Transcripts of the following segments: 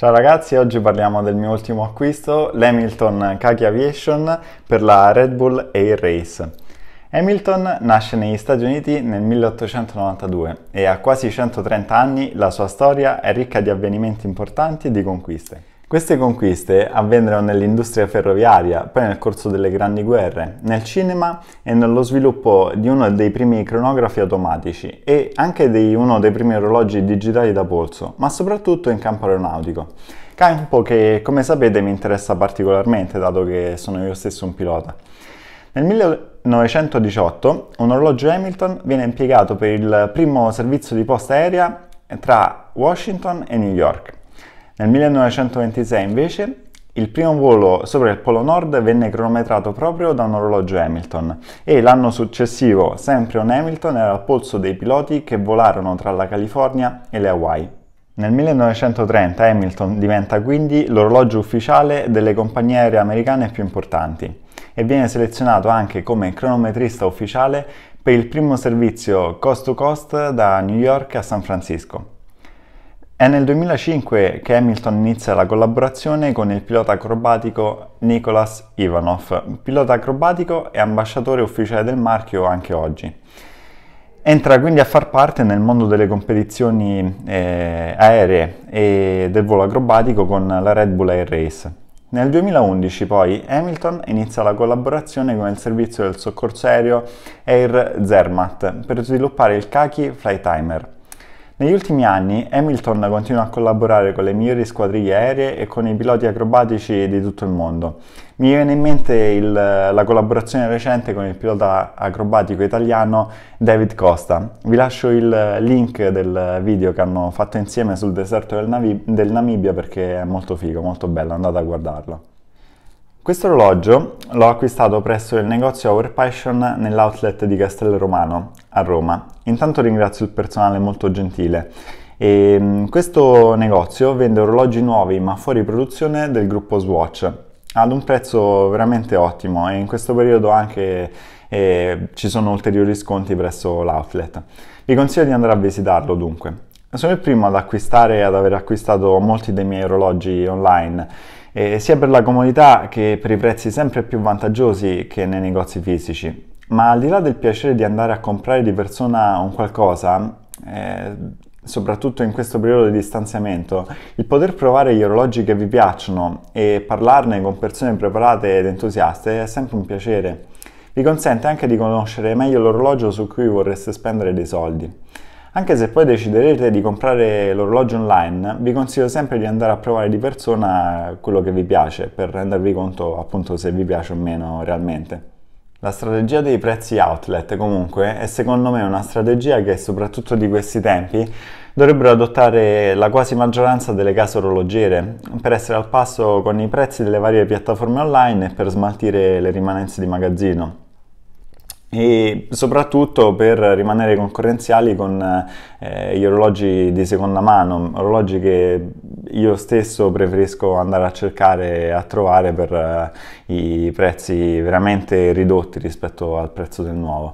Ciao ragazzi, oggi parliamo del mio ultimo acquisto, l'Hamilton Kaki Aviation per la Red Bull Air Race. Hamilton nasce negli Stati Uniti nel 1892 e a quasi 130 anni la sua storia è ricca di avvenimenti importanti e di conquiste. Queste conquiste avvennero nell'industria ferroviaria, poi nel corso delle grandi guerre, nel cinema e nello sviluppo di uno dei primi cronografi automatici e anche di uno dei primi orologi digitali da polso, ma soprattutto in campo aeronautico. Campo che, come sapete, mi interessa particolarmente, dato che sono io stesso un pilota. Nel 1918 un orologio Hamilton viene impiegato per il primo servizio di posta aerea tra Washington e New York. Nel 1926 invece il primo volo sopra il Polo Nord venne cronometrato proprio da un orologio Hamilton e l'anno successivo sempre un Hamilton era al polso dei piloti che volarono tra la California e le Hawaii. Nel 1930 Hamilton diventa quindi l'orologio ufficiale delle compagnie aeree americane più importanti e viene selezionato anche come cronometrista ufficiale per il primo servizio coast to coast da New York a San Francisco. È nel 2005 che Hamilton inizia la collaborazione con il pilota acrobatico Nicholas Ivanov, pilota acrobatico e ambasciatore ufficiale del marchio anche oggi. Entra quindi a far parte nel mondo delle competizioni eh, aeree e del volo acrobatico con la Red Bull Air Race. Nel 2011 poi Hamilton inizia la collaborazione con il servizio del soccorso aereo Air Zermatt per sviluppare il Kaki Flight Timer. Negli ultimi anni Hamilton continua a collaborare con le migliori squadriglie aeree e con i piloti acrobatici di tutto il mondo. Mi viene in mente il, la collaborazione recente con il pilota acrobatico italiano David Costa. Vi lascio il link del video che hanno fatto insieme sul deserto del, Navi, del Namibia perché è molto figo, molto bello, andate a guardarlo. Questo orologio l'ho acquistato presso il negozio Our Passion nell'outlet di Castello Romano a Roma. Intanto ringrazio il personale molto gentile. E ehm, questo negozio vende orologi nuovi ma fuori produzione del gruppo Swatch ad un prezzo veramente ottimo e in questo periodo anche eh, ci sono ulteriori sconti presso l'outlet. Vi consiglio di andare a visitarlo dunque. Sono il primo ad acquistare e ad aver acquistato molti dei miei orologi online eh, sia per la comodità che per i prezzi sempre più vantaggiosi che nei negozi fisici. Ma al di là del piacere di andare a comprare di persona un qualcosa, eh, soprattutto in questo periodo di distanziamento, il poter provare gli orologi che vi piacciono e parlarne con persone preparate ed entusiaste è sempre un piacere. Vi consente anche di conoscere meglio l'orologio su cui vorreste spendere dei soldi. Anche se poi deciderete di comprare l'orologio online, vi consiglio sempre di andare a provare di persona quello che vi piace per rendervi conto appunto se vi piace o meno realmente. La strategia dei prezzi outlet comunque è secondo me una strategia che soprattutto di questi tempi dovrebbero adottare la quasi maggioranza delle case orologiere per essere al passo con i prezzi delle varie piattaforme online e per smaltire le rimanenze di magazzino e soprattutto per rimanere concorrenziali con eh, gli orologi di seconda mano, orologi che io stesso preferisco andare a cercare e a trovare per eh, i prezzi veramente ridotti rispetto al prezzo del nuovo.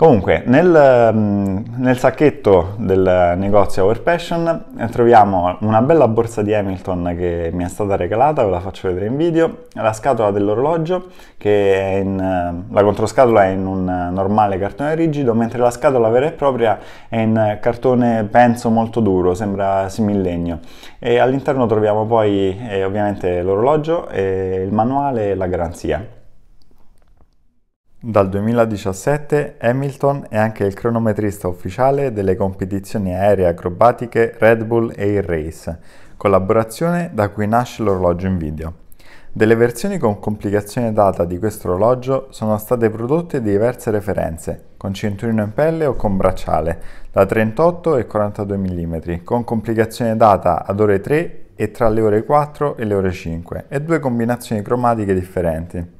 Comunque, nel, mm, nel sacchetto del negozio Our Passion eh, troviamo una bella borsa di Hamilton che mi è stata regalata, ve la faccio vedere in video, la scatola dell'orologio, che è in, eh, la controscatola è in un eh, normale cartone rigido, mentre la scatola vera e propria è in cartone, penso, molto duro, sembra simillegno. E all'interno troviamo poi eh, ovviamente l'orologio, eh, il manuale e la garanzia. Dal 2017 Hamilton è anche il cronometrista ufficiale delle competizioni aeree acrobatiche Red Bull Air Race, collaborazione da cui nasce l'orologio in video. Delle versioni con complicazione data di questo orologio sono state prodotte diverse referenze, con cinturino in pelle o con bracciale, da 38 e 42 mm, con complicazione data ad ore 3 e tra le ore 4 e le ore 5, e due combinazioni cromatiche differenti.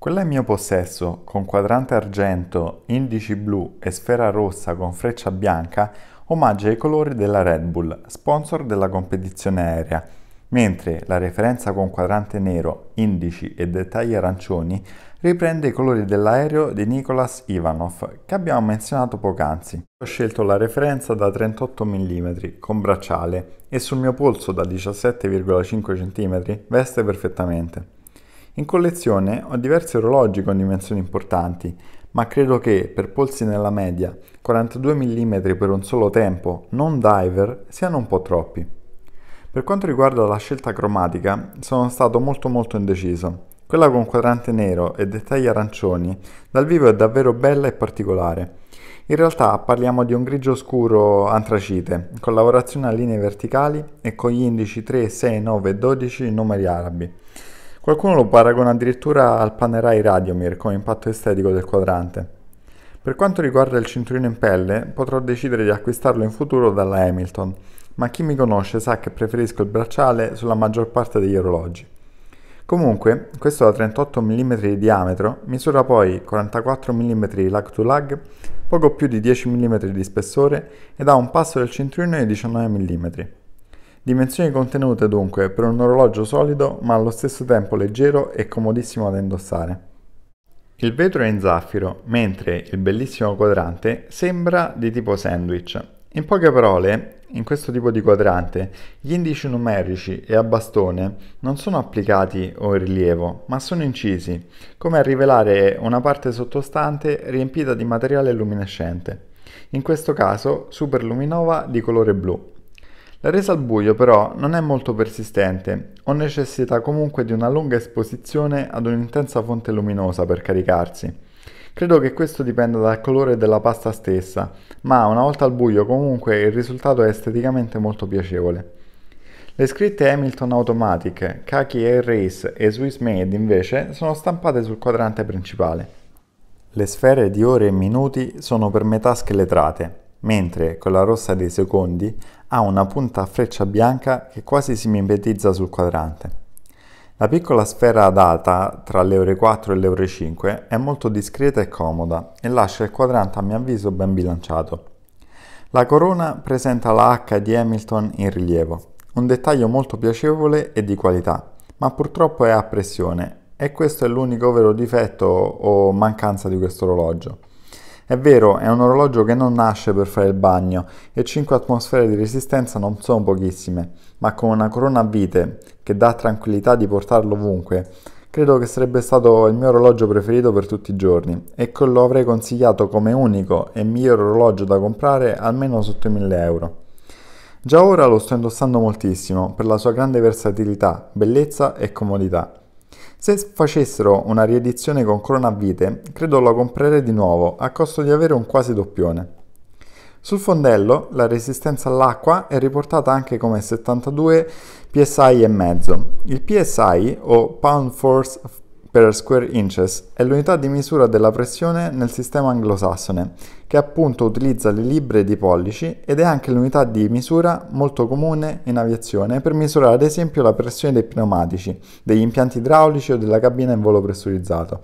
Quella in mio possesso, con quadrante argento, indici blu e sfera rossa con freccia bianca, omaggia i colori della Red Bull, sponsor della competizione aerea, mentre la referenza con quadrante nero, indici e dettagli arancioni riprende i colori dell'aereo di Nicolas Ivanov, che abbiamo menzionato poc'anzi. Ho scelto la referenza da 38 mm con bracciale e sul mio polso da 17,5 cm veste perfettamente. In collezione ho diversi orologi con dimensioni importanti, ma credo che per polsi nella media 42 mm per un solo tempo non diver siano un po' troppi. Per quanto riguarda la scelta cromatica sono stato molto molto indeciso. Quella con quadrante nero e dettagli arancioni dal vivo è davvero bella e particolare. In realtà parliamo di un grigio scuro antracite, con lavorazione a linee verticali e con gli indici 3, 6, 9 e 12 in numeri arabi. Qualcuno lo paragona addirittura al Panerai Radiomir come impatto estetico del quadrante. Per quanto riguarda il cinturino in pelle, potrò decidere di acquistarlo in futuro dalla Hamilton, ma chi mi conosce sa che preferisco il bracciale sulla maggior parte degli orologi. Comunque, questo da 38 mm di diametro misura poi 44 mm lag to lag, poco più di 10 mm di spessore ed ha un passo del cinturino di 19 mm. Dimensioni contenute dunque per un orologio solido ma allo stesso tempo leggero e comodissimo da indossare. Il vetro è in zaffiro, mentre il bellissimo quadrante sembra di tipo sandwich. In poche parole, in questo tipo di quadrante, gli indici numerici e a bastone non sono applicati o in rilievo, ma sono incisi, come a rivelare una parte sottostante riempita di materiale luminescente, in questo caso Super Luminova di colore blu. La resa al buio però non è molto persistente o necessita comunque di una lunga esposizione ad un'intensa fonte luminosa per caricarsi. Credo che questo dipenda dal colore della pasta stessa, ma una volta al buio comunque il risultato è esteticamente molto piacevole. Le scritte Hamilton Automatic, Kaki Air Race e Swiss Made invece sono stampate sul quadrante principale. Le sfere di ore e minuti sono per metà scheletrate, mentre quella rossa dei secondi ha una punta a freccia bianca che quasi si mimetizza sul quadrante. La piccola sfera adata tra le ore 4 e le ore 5 è molto discreta e comoda e lascia il quadrante a mio avviso ben bilanciato. La corona presenta la H di Hamilton in rilievo, un dettaglio molto piacevole e di qualità, ma purtroppo è a pressione e questo è l'unico vero difetto o mancanza di questo orologio. È vero, è un orologio che non nasce per fare il bagno e 5 atmosfere di resistenza non sono pochissime, ma con una corona a vite che dà tranquillità di portarlo ovunque, credo che sarebbe stato il mio orologio preferito per tutti i giorni e che lo avrei consigliato come unico e miglior orologio da comprare almeno sotto i 1000 euro. Già ora lo sto indossando moltissimo per la sua grande versatilità, bellezza e comodità. Se facessero una riedizione con Corona Vite, credo la comprerei di nuovo, a costo di avere un quasi doppione. Sul fondello la resistenza all'acqua è riportata anche come 72 psi e mezzo. Il psi o pound force per square inches è l'unità di misura della pressione nel sistema anglosassone, che appunto utilizza le libbre di pollici ed è anche l'unità di misura molto comune in aviazione per misurare ad esempio la pressione dei pneumatici, degli impianti idraulici o della cabina in volo pressurizzato.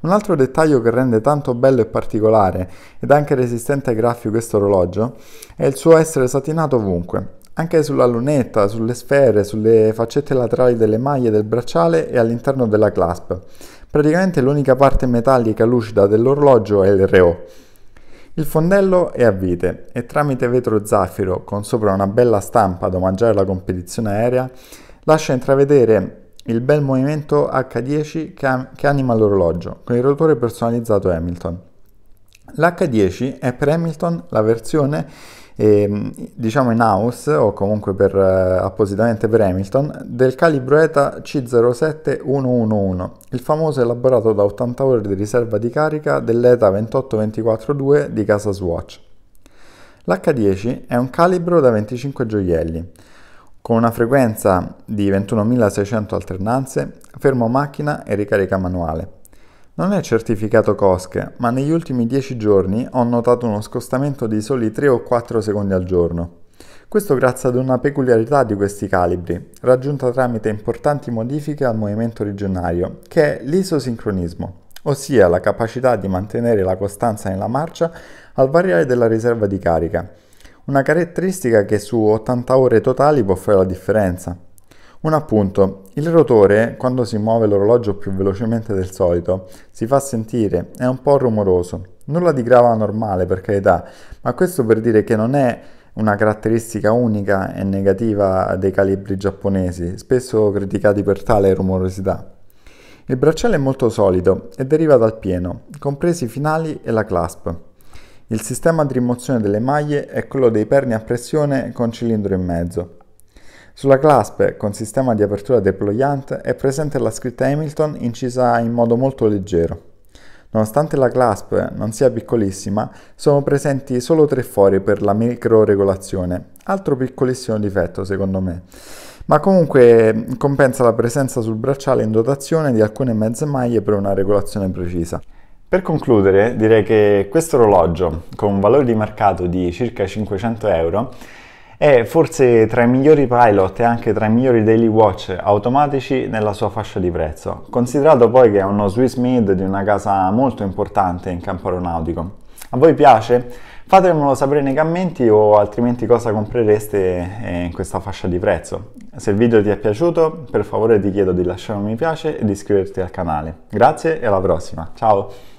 Un altro dettaglio che rende tanto bello e particolare ed anche resistente ai graffi questo orologio è il suo essere satinato ovunque, anche sulla lunetta, sulle sfere, sulle faccette laterali delle maglie del bracciale e all'interno della clasp. Praticamente l'unica parte metallica lucida dell'orologio è il reo. Il fondello è a vite e tramite vetro zaffiro con sopra una bella stampa ad omaggiare la competizione aerea lascia intravedere il bel movimento H10 che, che anima l'orologio con il rotore personalizzato Hamilton. L'H10 è per Hamilton la versione e, ehm, diciamo in house o comunque per, eh, appositamente per Hamilton del calibro ETA C07111, il famoso elaborato da 80 ore di riserva di carica dell'ETA 28242 di casa Swatch. L'H10 è un calibro da 25 gioielli, con una frequenza di 21.600 alternanze, fermo macchina e ricarica manuale. Non è certificato Cosche, ma negli ultimi 10 giorni ho notato uno scostamento di soli 3 o 4 secondi al giorno. Questo grazie ad una peculiarità di questi calibri, raggiunta tramite importanti modifiche al movimento originario, che è l'isosincronismo, ossia la capacità di mantenere la costanza nella marcia al variare della riserva di carica, una caratteristica che su 80 ore totali può fare la differenza. Un appunto, il rotore quando si muove l'orologio più velocemente del solito si fa sentire, è un po' rumoroso, nulla di grave normale per carità, ma questo per dire che non è una caratteristica unica e negativa dei calibri giapponesi, spesso criticati per tale rumorosità. Il bracciale è molto solido e deriva dal pieno, compresi i finali e la clasp. Il sistema di rimozione delle maglie è quello dei perni a pressione con cilindro in mezzo. Sulla clasp con sistema di apertura deployant è presente la scritta Hamilton incisa in modo molto leggero. Nonostante la clasp non sia piccolissima, sono presenti solo tre fori per la microregolazione, altro piccolissimo difetto secondo me. Ma comunque compensa la presenza sul bracciale in dotazione di alcune mezze maglie per una regolazione precisa. Per concludere direi che questo orologio, con un valore di mercato di circa 500 euro, è forse tra i migliori pilot e anche tra i migliori daily watch automatici nella sua fascia di prezzo, considerato poi che è uno Swiss made di una casa molto importante in campo aeronautico. A voi piace? Fatemelo sapere nei commenti o altrimenti cosa comprereste eh, in questa fascia di prezzo. Se il video ti è piaciuto, per favore ti chiedo di lasciare un mi piace e di iscriverti al canale. Grazie e alla prossima, ciao!